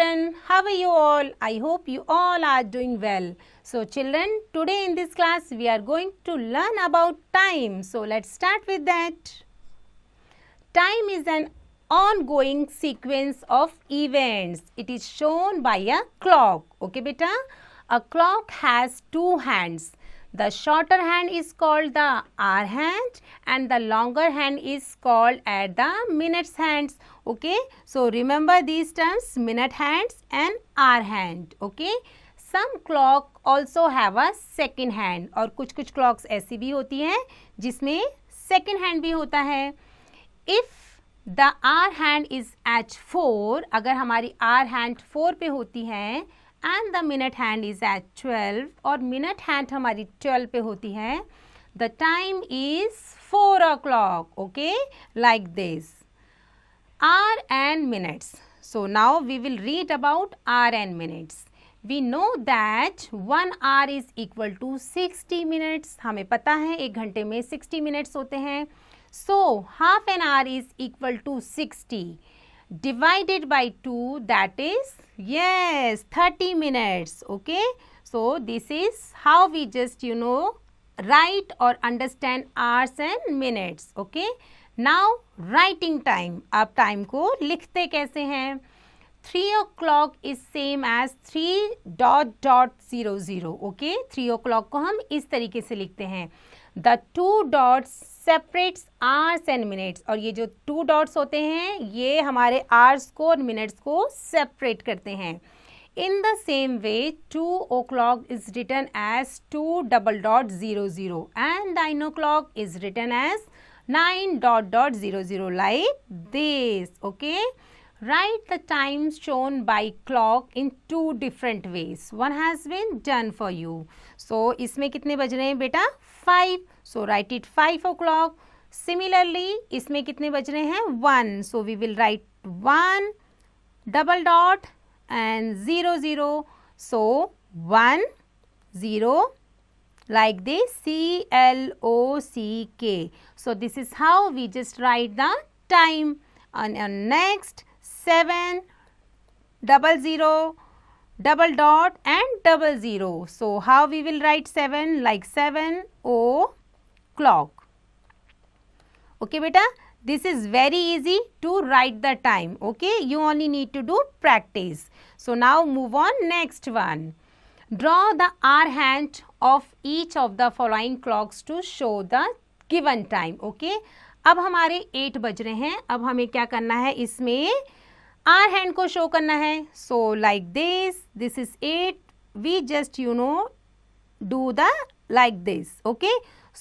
children, how are you all? I hope you all are doing well. So children, today in this class we are going to learn about time. So let's start with that. Time is an ongoing sequence of events. It is shown by a clock. Okay beta? A clock has two hands. The shorter hand is called the hour hand and the longer hand is called at the minutes hands. Okay. So, remember these terms minute hands and hour hand. Okay. Some clock also have a second hand और कुछ कुछ clocks ऐसी भी होती हैं जिसमें second hand भी होता है if the hour hand is at four अगर हमारी आर हैंड फोर पे होती है and the minute hand is at twelve और मिनट हैंड हमारी ट्वेल्व पे होती है the time is four o'clock okay like this hour and minutes so now we will read about hour and minutes we know that one hour is equal to sixty minutes हमें पता है एक घंटे में sixty minutes होते हैं so half an hour is equal to sixty divided by 2 that is yes 30 minutes okay so this is how we just you know write or understand hours and minutes okay now writing time aap time ko likhte kaise hain 3 o'clock is same as 3 dot dot 00 okay 3 o'clock ko hum is tarike se likhte hain the two dots separates hours and minutes और ये जो to dots होते हैं ये हमारे hours को और minutes को सेपरेट करते हैं in the same way two o'clock is written as two double dot zero zero and nine o'clock is written as nine dot dot zero zero like this okay Write the time shown by clock in two different ways. One has been done for you. So, इसमें कितने बज Five. So, write it five o'clock. Similarly, इसमें कितने बज रहे One. So, we will write one double dot and zero zero. So, one zero like this C L O C K. So, this is how we just write the time and, and next seven double zero double dot and double zero so how we will write seven like seven o'clock okay बेटा this is very easy to write the time okay you only need to do practice so now move on next one draw the hour hand of each of the following clocks to show the given time okay अब हमारे eight बज रहे हैं अब हमें क्या करना है इसमें आर हैंड को शो करना है so like this this is it we just you know do the like this okay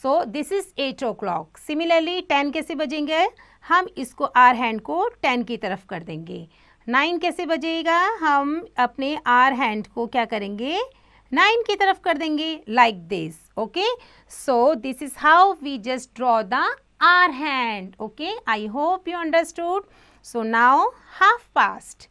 so this is eight o'clock similarly ten कैसे बजेंगे हम इसको आर हैंड को टेन की तरफ कर देंगे नाइन कैसे बजेगा हम अपने आर हैंड को क्या करेंगे नाइन की तरफ कर देंगे like this okay so this is how we just draw the hour hand okay I hope you understood So now half past.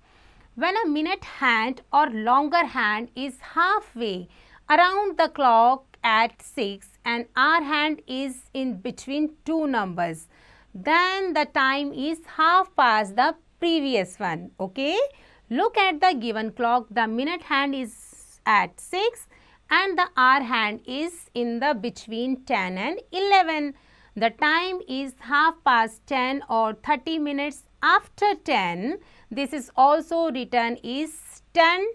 When a minute hand or longer hand is halfway around the clock at 6 and our hand is in between two numbers, then the time is half past the previous one. Okay. Look at the given clock. The minute hand is at 6 and the hour hand is in the between 10 and 11. The time is half past 10 or 30 minutes after 10 this is also written is 10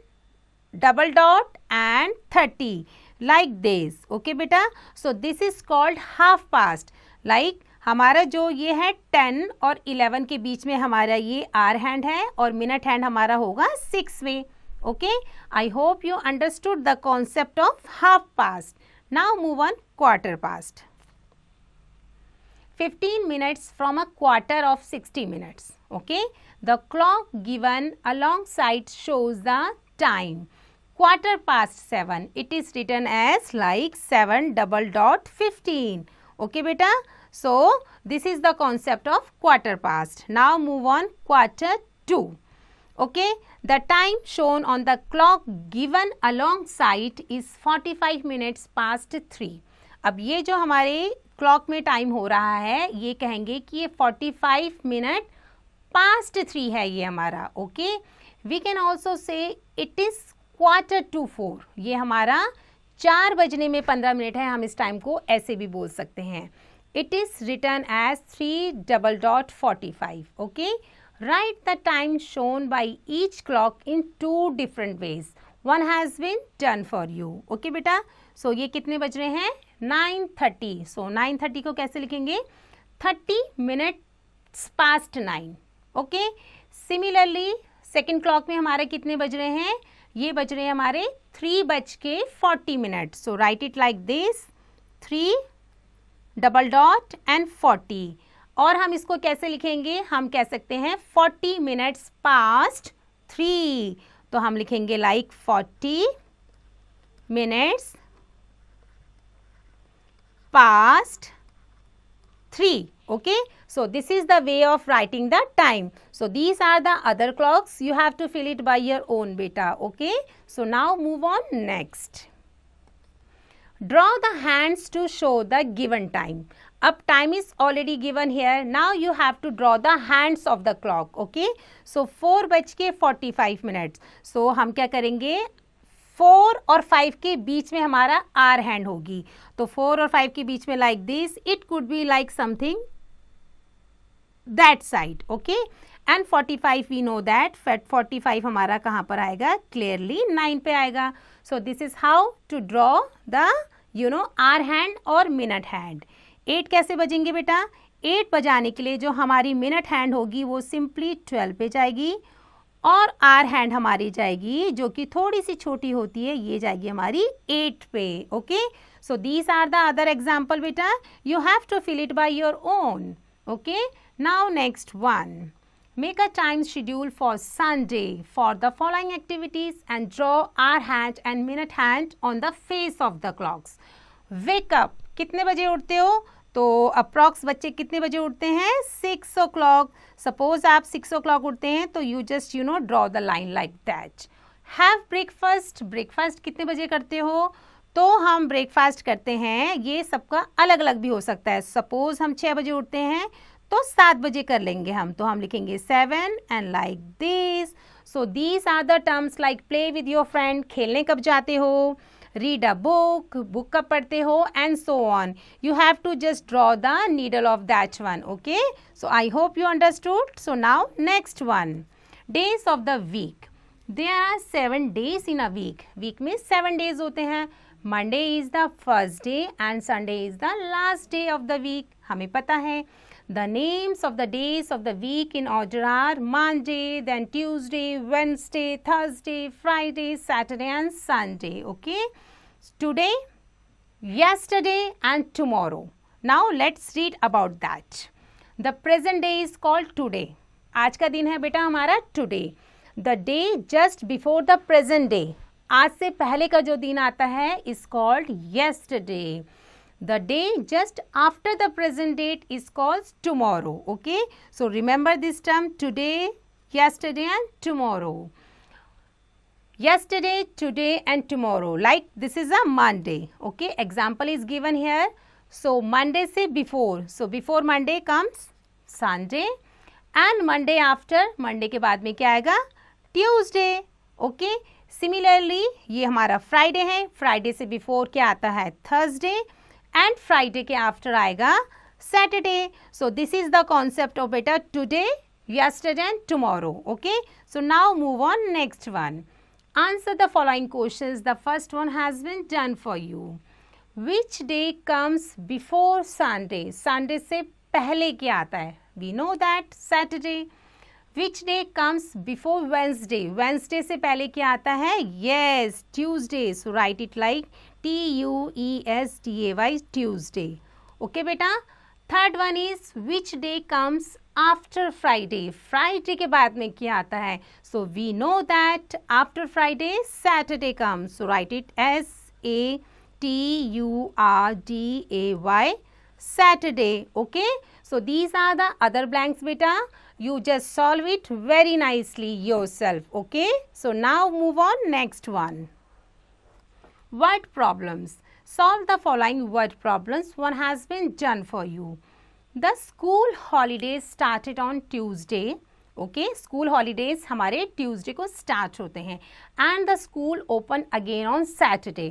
double dot and 30 like this okay beta so this is called half past like हमारा जो ये है 10 और 11 के बीच में हमारा ये आर हैंड है और मिनट हैंड हमारा होगा सिक्स में okay I hope you understood the concept of half past now move on quarter past 15 minutes from a quarter of 60 minutes. Okay. The clock given alongside shows the time. Quarter past 7. It is written as like 7 double dot 15. Okay, beta. So, this is the concept of quarter past. Now, move on quarter 2. Okay. The time shown on the clock given alongside is 45 minutes past 3. अब ये जो हमारे clock में time हो रहा है ये कहेंगे कि ये forty five minute past three है ये हमारा okay we can also say it is quarter to four ये हमारा चार बजने में पंद्रह मिनट है हम इस टाइम को ऐसे भी बोल सकते हैं it is written as three double dot forty five okay write the time shown by each clock in two different ways one has been done for you okay बेटा सो so, ये कितने बज रहे हैं nine thirty so nine thirty को कैसे लिखेंगे thirty minutes past nine okay similarly second clock में हमारे कितने बज रहे हैं ये बज रहे हैं हमारे थ्री बज के forty minute so write it like this three double dot and forty और हम इसको कैसे लिखेंगे हम कह सकते हैं फोर्टी मिनट्स पास्ट थ्री तो हम लिखेंगे like forty minutes past 3 okay so this is the way of writing the time so these are the other clocks you have to fill it by your own beta okay so now move on next draw the hands to show the given time up time is already given here now you have to draw the hands of the clock okay so 4 बज 45 minutes. so, हम क्या करेंगे four और five के बीच में हमारा are hand होगी तो फोर और फाइव के बीच में like this it could be like something that side okay and forty five we know that that forty five हमारा कहाँ पर आएगा क्लियरली नाइन पे आएगा so this is how to draw the you know hour hand और minute hand eight कैसे बजेंगे बेटा एट बजाने के लिए जो हमारी मिनट हैंड होगी वो सिंपली ट्वेल्व पे जाएगी और आर हैंड हमारी जाएगी जो कि थोड़ी सी छोटी होती है ये जाएगी हमारी एट पे okay so these are the other example बेटा you have to fill it by your own okay now next one make a time schedule for Sunday for the following activities and draw hour hand and minute hand on the face of the clocks wake up कितने बजे उठते हो तो approx बच्चे कितने बजे उठते हैं सिक्स ओ क्लॉक सपोज आप सिक्स ओ क्लॉक उठते हैं तो you just you know draw the line like that have breakfast breakfast कितने बजे करते हो तो हम ब्रेकफास्ट करते हैं ये सबका अलग अलग भी हो सकता है सपोज हम छः बजे उठते हैं तो सात बजे कर लेंगे हम तो हम लिखेंगे seven and like this so these are the terms like play with your friend खेलने कब जाते हो read a book book ka padhte ho and so on you have to just draw the needle of that one okay so i hope you understood so now next one days of the week there are seven days in a week week means seven days hote hain monday is the first day and sunday is the last day of the week hame pata hai The names of the days of the week in order are Monday, then Tuesday, Wednesday, Thursday, Friday, Saturday and Sunday. Okay. Today, yesterday and tomorrow. Now let's read about that. The present day is called today. आज का दिन है बेटा हमारा today. The day just before the present day. आज से पहले का जो दिन आता है is called yesterday. the day just after the present date is called tomorrow okay so remember this term today yesterday and tomorrow yesterday today and tomorrow like this is a monday okay example is given here so monday say before so before monday comes sunday and monday after monday ke baad mein kya aayega tuesday okay similarly ye hamara friday hai friday se before kya aata hai thursday and Friday के after आएगा Saturday. So this is the concept of बेटा today, yesterday and tomorrow. Okay. So now move on next one. Answer the following questions. The first one has been done for you. Which day comes before Sunday? Sunday से पहले ki आता है We know that Saturday. Which day comes before Wednesday? Wednesday से पहले ki आता है Yes, Tuesday. So write it like T U E S T A Y Tuesday okay बेटा third one is which day comes after Friday Friday के बाद में क्या आता है so we know that after Friday Saturday comes write it S A T U R D A Y Saturday okay so these are the other blanks बेटा you just solve it very nicely your self okay so now move on next one word problems solve the following word problems one has been done for you the school holidays started on tuesday okay school holidays हमारे Tuesday को start होते हैं and the school open again on Saturday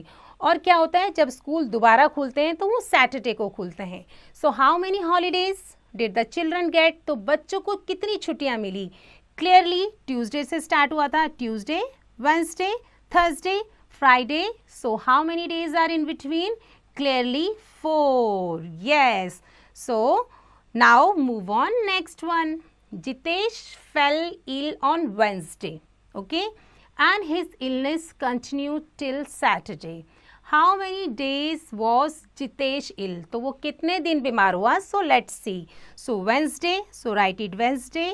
और क्या होता है जब school दोबारा खुलते हैं तो वो सैटरडे को खुलते हैं so how many holidays did the children get तो बच्चों को कितनी छुट्टियां मिली क्लियरली ट्यूसडे से स्टार्ट हुआ था Tuesday Wednesday Thursday Friday. So, how many days are in between? Clearly four Yes. So, now move on next one. Jitesh fell ill on Wednesday. Okay. And his illness continued till Saturday. how many days was jitesh ill to wo kitne din bimar hua so let's see so wednesday so write it wednesday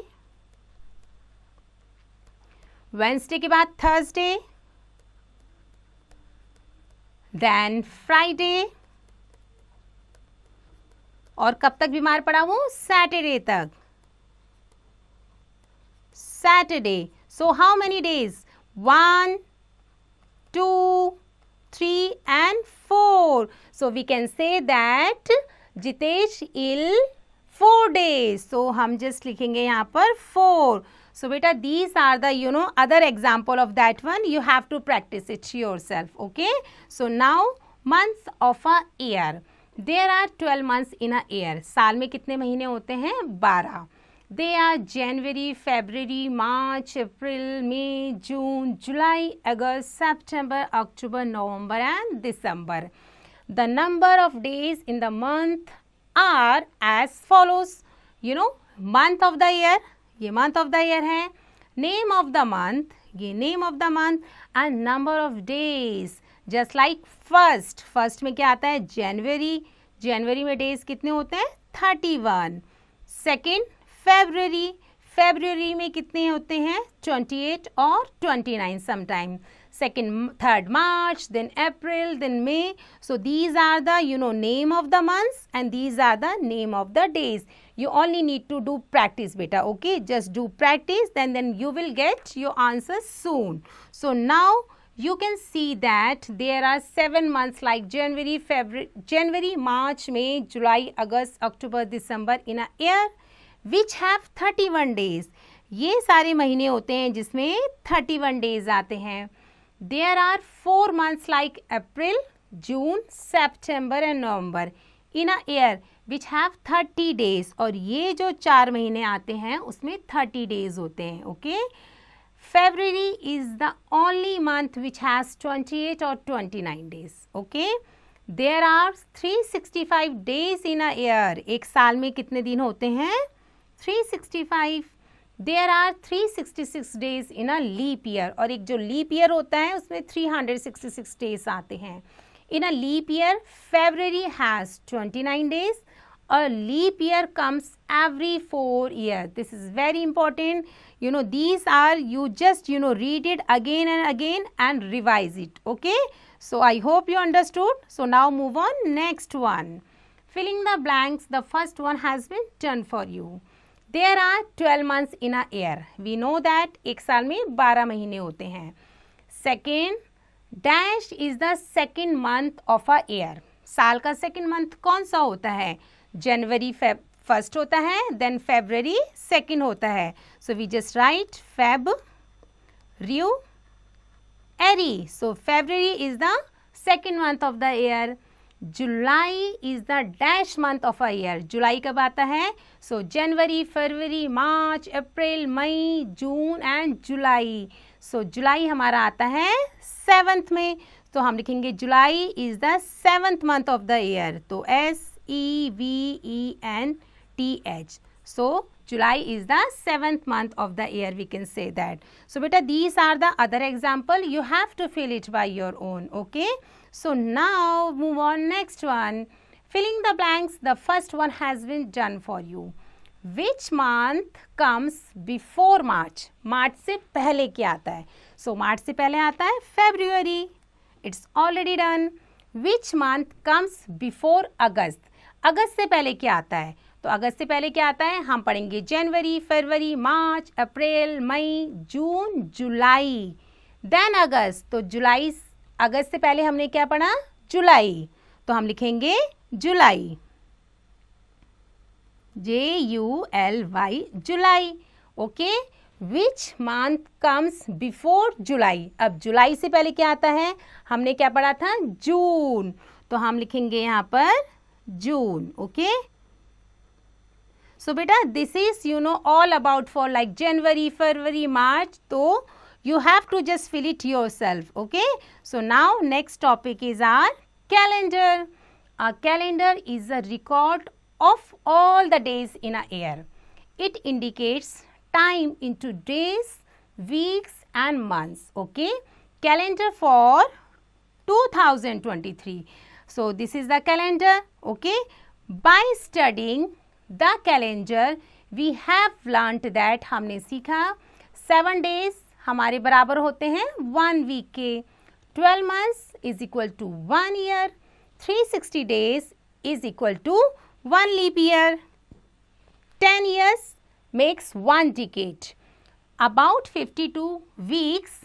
wednesday ke baad thursday then Friday और कब तक बीमार पड़ा वो Saturday तक Saturday so how many days one two three and four so we can say that Jitesh ill four days so हम just लिखेंगे यहां पर फोर सो बेटा these are the you know other example of that one you have to practice it's your self okay so now months of a year there are twelve months in a year साल में कितने महीने होते हैं बारह they are January February March April May June July August September October November and December the number of days in the month are as follows you know month of the year ये month of the year है name of the month ये name of the month and number of days just like first first में क्या आता है जनवरी जनवरी में days कितने होते हैं thirty one second February February में कितने होते हैं 28 और 29 sometime second third March then April then May so these are the you know name of the months and these are the name of the days you only need to do practice beta okay just do practice then then you will get your answer soon so now you can see that there are seven months like january february january march may july august october december in a year which have thirty one days ये सारे महीने होते हैं जिसमें thirty one days आते हैं there are four months like April June September and November in a year which have thirty days और ये जो चार महीने आते हैं उसमें थर्टी डेज होते हैं okay February is the only month which has twenty eight और twenty nine days okay there are three sixty five days in a year एक साल में कितने दिन होते हैं 365 there are 366 days in a leap year और एक जो लीप ईयर होता है उसमें 366 डेज आते हैं in a leap year February has 29 days a leap year comes every four year this is very important you know these are you just you know read it again and again and revise it okay so i hope you understood so now move on next one filling the blanks the first one has been done for you there are twelve months in a year we know that एक साल में बारह महीने होते हैं second dash is the second month of a year साल का second month कौन सा होता है जनवरी फर्स्ट होता है देन फेबररी सेकेंड होता है so we just write February so February is the second month of the year July is the dash month of a year जुलाई कब आता है सो जनवरी फरवरी मार्च अप्रैल मई जून एंड जुलाई सो जुलाई हमारा आता है सेवन्थ में तो हम लिखेंगे July is the seventh month of the year तो S E V E N T H so July is the seventh month of the year we can say that so बेटा these are the other example you have to fill it by your own okay So now move on next one. Filling the blanks, the first one has been done for you. Which month comes before March मार्च से पहले क्या आता है सो so, मार्च से पहले आता है February it's already done which month comes before August अगस्त से पहले क्या आता है तो अगस्त से पहले क्या आता है हम पढ़ेंगे जनवरी फरवरी मार्च अप्रैल मई जून जुलाई देन अगस्त तो जुलाई अगस्त से पहले हमने क्या पढ़ा जुलाई तो हम लिखेंगे July J U L Y July okay which month comes before July अब जुलाई से पहले क्या आता है हमने क्या पढ़ा था जून तो हम लिखेंगे यहां पर जून ओके सो बेटा this is you know all about for like जनवरी फरवरी मार्च तो You have to just fill it yourself. Okay. So now next topic is our calendar. A calendar is a record of all the days in a year. It indicates time into days, weeks and months. Okay. Calendar for 2023. So, this is the calendar. Okay. By studying the calendar, we have learnt that हमने सीखा seven days हमारे बराबर होते हैं one week के twelve months is equal to one year three sixty days is equal to one leap year ten years makes one decade about fifty two weeks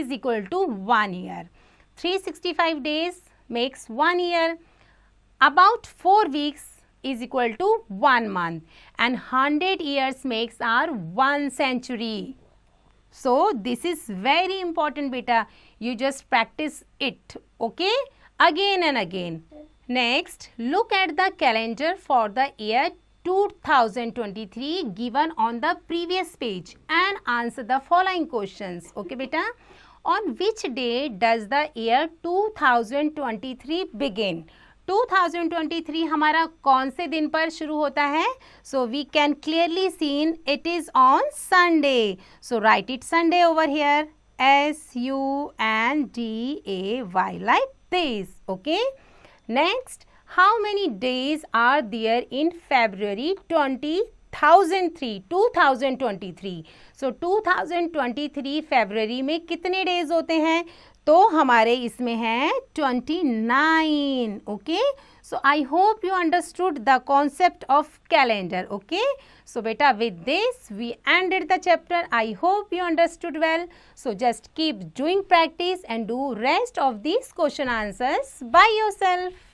is equal to one year three sixty five days makes one year about four weeks is equal to one month and hundred years makes are one century So, this is very important beta. You just practice it, okay? Again and again. Next, look at the calendar for the year 2023 given on the previous page and answer the following questions, okay beta? On which day does the year 2023 begin? 2023 हमारा कौन से दिन पर शुरू होता है so we can clearly seen it is on Sunday so write it Sunday over here S U N D A Y like this okay next how many days are there in February twenty thousand three two thousand twenty three so two thousand twenty three February में कितने days होते हैं तो हमारे इसमें है twenty nine okay so I hope you understood the concept of calendar okay so बेटा with this we ended the chapter I hope you understood well so just keep doing practice and do rest of this question answers by yourself